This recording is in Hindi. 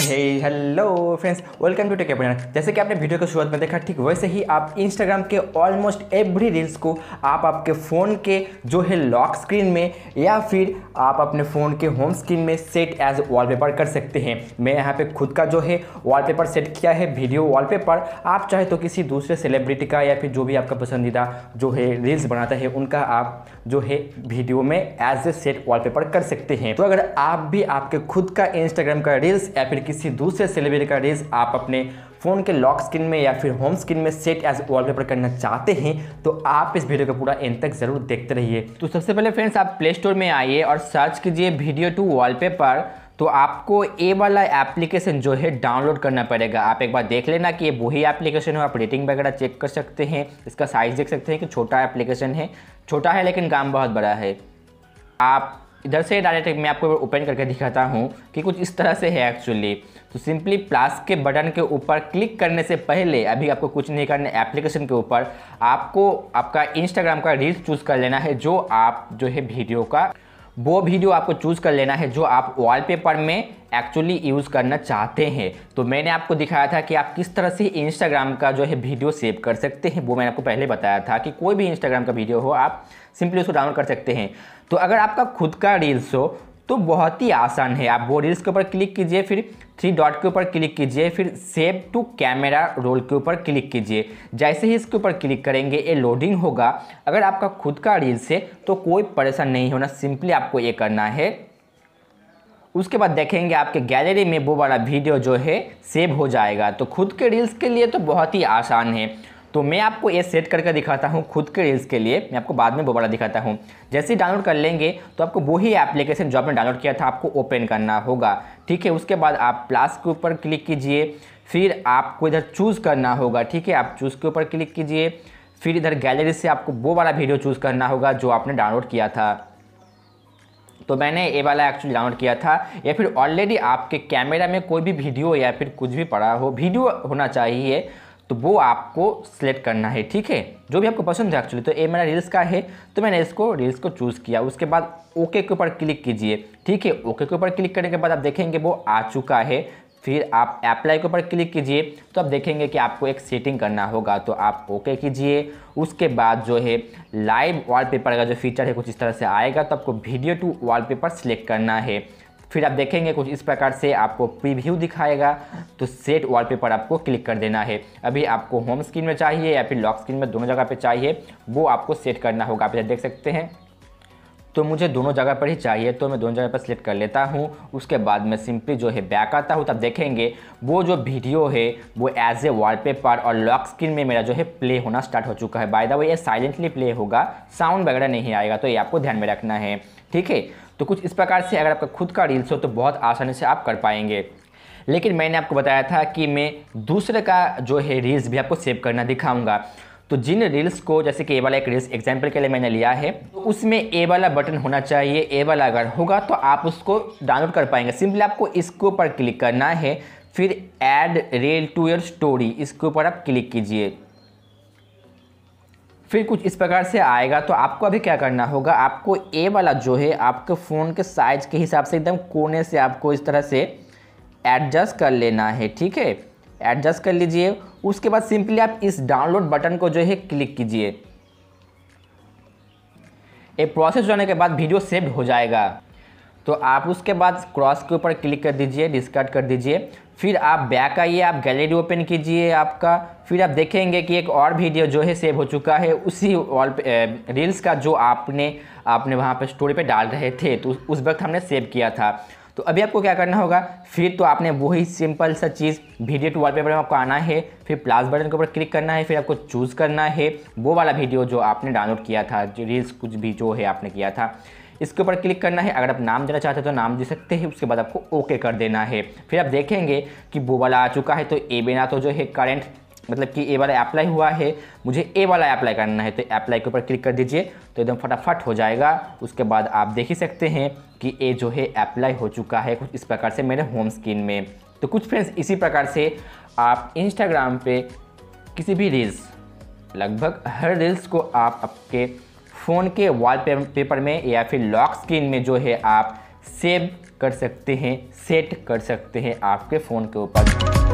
hello friends welcome to tech अपना जैसे कि आपने वीडियो की शुरुआत में देखा ठीक वैसे ही आप इंस्टाग्राम के ऑलमोस्ट एवरी रील्स को आप आपके फ़ोन के जो है लॉक स्क्रीन में या फिर आप अपने फ़ोन के होम स्क्रीन में सेट एज वॉलपेपर कर सकते हैं मैं यहाँ पे खुद का जो है वॉलपेपर सेट किया है वीडियो वॉलपेपर आप चाहे तो किसी दूसरे सेलिब्रिटी का या फिर जो भी आपका पसंदीदा जो है रील्स बनाता है उनका आप जो है वीडियो में एज ए सेट वॉलपेपर कर सकते हैं तो अगर आप भी आपके खुद का इंस्टाग्राम का रील्स या फिर किसी दूसरे सेलिब्रिटी का रेज आप अपने फ़ोन के लॉक स्क्रीन में या फिर होम स्क्रीन में सेट एज वॉलपेपर करना चाहते हैं तो आप इस वीडियो को पूरा एंड तक ज़रूर देखते रहिए तो सबसे पहले फ्रेंड्स आप प्ले स्टोर में आइए और सर्च कीजिए वीडियो टू वॉलपेपर तो आपको ए वाला एप्लीकेशन जो है डाउनलोड करना पड़ेगा आप एक बार देख लेना कि ये वही एप्लीकेशन है आप रेटिंग वगैरह चेक कर सकते हैं इसका साइज़ देख सकते हैं कि छोटा एप्लीकेशन है छोटा है लेकिन काम बहुत बड़ा है आप इधर से डायरेक्ट मैं आपको ओपन करके दिखाता हूँ कि कुछ इस तरह से है एक्चुअली तो सिंपली प्लास्क के बटन के ऊपर क्लिक करने से पहले अभी आपको कुछ नहीं करना है एप्लीकेशन के ऊपर आपको आपका इंस्टाग्राम का रील्स चूज़ कर लेना है जो आप जो है वीडियो का वो वीडियो आपको चूज़ कर लेना है जो आप वॉलपेपर में एक्चुअली यूज़ करना चाहते हैं तो मैंने आपको दिखाया था कि आप किस तरह से इंस्टाग्राम का जो है वीडियो सेव कर सकते हैं वो मैंने आपको पहले बताया था कि कोई भी इंस्टाग्राम का वीडियो हो आप सिंपली उसको डाउनलोड कर सकते हैं तो अगर आपका खुद का रील्स हो तो बहुत ही आसान है आप वो रील्स के ऊपर क्लिक कीजिए फिर थ्री डॉट के ऊपर क्लिक कीजिए फिर सेव टू कैमरा रोल के ऊपर क्लिक कीजिए जैसे ही इसके ऊपर क्लिक करेंगे ये लोडिंग होगा अगर आपका खुद का रील्स है तो कोई परेशान नहीं होना सिंपली आपको ये करना है उसके बाद देखेंगे आपके गैलरी में वो वाला वीडियो जो है सेव हो जाएगा तो खुद के रील्स के लिए तो बहुत ही आसान है तो मैं आपको ये सेट करके दिखाता हूँ खुद के रील्स के लिए मैं आपको बाद में बड़ा दिखाता हूँ जैसे ही डाउनलोड कर लेंगे तो आपको वही एप्लीकेशन जो आपने डाउनलोड किया था आपको ओपन करना होगा ठीक है उसके बाद आप प्लास के ऊपर क्लिक कीजिए फिर आपको इधर चूज़ करना होगा ठीक है आप चूज़ के ऊपर क्लिक कीजिए फिर इधर गैलरी से आपको वो वाला वीडियो चूज़ करना होगा जो आपने डाउनलोड किया था तो मैंने ये वाला एक्चुअली डाउनलोड किया था या फिर ऑलरेडी आपके कैमरा में कोई भी वीडियो या फिर कुछ भी पड़ा हो वीडियो होना चाहिए तो वो आपको सेलेक्ट करना है ठीक है जो भी आपको पसंद है एक्चुअली तो ये मेरा रील्स का है तो मैंने इसको रील्स को चूज़ किया उसके बाद ओके के ऊपर क्लिक कीजिए ठीक है ओके के ऊपर क्लिक करने के बाद आप देखेंगे वो आ चुका है फिर आप अप्लाई के ऊपर क्लिक कीजिए तो आप देखेंगे कि आपको एक सेटिंग करना होगा तो आप ओके कीजिए उसके बाद जो है लाइव वॉलपेपर का जो फीचर है कुछ इस तरह से आएगा तो आपको वीडियो टू वॉलपेपर सिलेक्ट करना है फिर आप देखेंगे कुछ इस प्रकार से आपको प्रीव्यू दिखाएगा तो सेट वॉलपेपर आपको क्लिक कर देना है अभी आपको होम स्क्रीन में चाहिए या फिर लॉक स्क्रीन में दोनों जगह पर चाहिए वो आपको सेट करना होगा आप देख सकते हैं तो मुझे दोनों जगह पर ही चाहिए तो मैं दोनों जगह पर सिलेक्ट कर लेता हूँ उसके बाद मैं सिंपली जो है बैक आता हूँ तब देखेंगे वो जो वीडियो है वो एज ए वॉलपेपर और लॉक स्क्रीन में मेरा जो है प्ले होना स्टार्ट हो चुका है बाय द वे ये साइलेंटली प्ले होगा साउंड वगैरह नहीं आएगा तो ये आपको ध्यान में रखना है ठीक है तो कुछ इस प्रकार से अगर आपका खुद का रील्स हो तो बहुत आसानी से आप कर पाएंगे लेकिन मैंने आपको बताया था कि मैं दूसरे का जो है रील्स भी आपको सेव करना दिखाऊंगा तो जिन रील्स को जैसे कि ए वाला एक रील्स एग्जाम्पल के लिए मैंने लिया है तो उसमें ए वाला बटन होना चाहिए ए वाला अगर होगा तो आप उसको डाउनलोड कर पाएंगे सिंपली आपको इसके ऊपर क्लिक करना है फिर add reel to your story इसके ऊपर आप क्लिक कीजिए फिर कुछ इस प्रकार से आएगा तो आपको अभी क्या करना होगा आपको ए वाला जो है आपके फ़ोन के साइज़ के हिसाब से एकदम कोने से आपको इस तरह से एडजस्ट कर लेना है ठीक है एडजस्ट कर लीजिए उसके बाद सिंपली आप इस डाउनलोड बटन को जो है क्लिक कीजिए ये प्रोसेस होने के बाद वीडियो सेव हो जाएगा तो आप उसके बाद क्रॉस के ऊपर क्लिक कर दीजिए डिस्कार्ड कर दीजिए फिर आप बैक आइए आप गैलरी ओपन कीजिए आपका फिर आप देखेंगे कि एक और वीडियो जो है सेव हो चुका है उसी वॉल रील्स का जो आपने आपने वहाँ पे स्टोरी पे डाल रहे थे तो उस वक्त हमने सेव किया था तो अभी आपको क्या करना होगा फिर तो आपने वही सिंपल सा चीज़ वीडियो टू वॉलपेपर में आपको आना है फिर प्लास बटन के ऊपर क्लिक करना है फिर आपको चूज़ करना है वो वाला वीडियो जो आपने डाउनलोड किया था जो रील्स कुछ भी जो है आपने किया था इसके ऊपर क्लिक करना है अगर आप नाम देना चाहते हैं तो नाम दे सकते हैं उसके बाद आपको ओके कर देना है फिर आप देखेंगे कि वो वाला आ चुका है तो ए बिना तो जो है करंट मतलब कि ए वाला अप्लाई हुआ है मुझे ए वाला अप्लाई करना है तो अप्लाई के ऊपर क्लिक कर दीजिए तो एकदम फटाफट हो जाएगा उसके बाद आप देख ही सकते हैं कि ए जो है अप्लाई हो चुका है कुछ इस प्रकार से मेरे होम स्क्रीन में तो कुछ फ्रेंड्स इसी प्रकार से आप इंस्टाग्राम पे किसी भी रील्स लगभग हर रील्स को आप आपके फ़ोन के पेपर में या फिर लॉक स्क्रीन में जो है आप सेव कर सकते हैं सेट कर सकते हैं आपके फ़ोन के ऊपर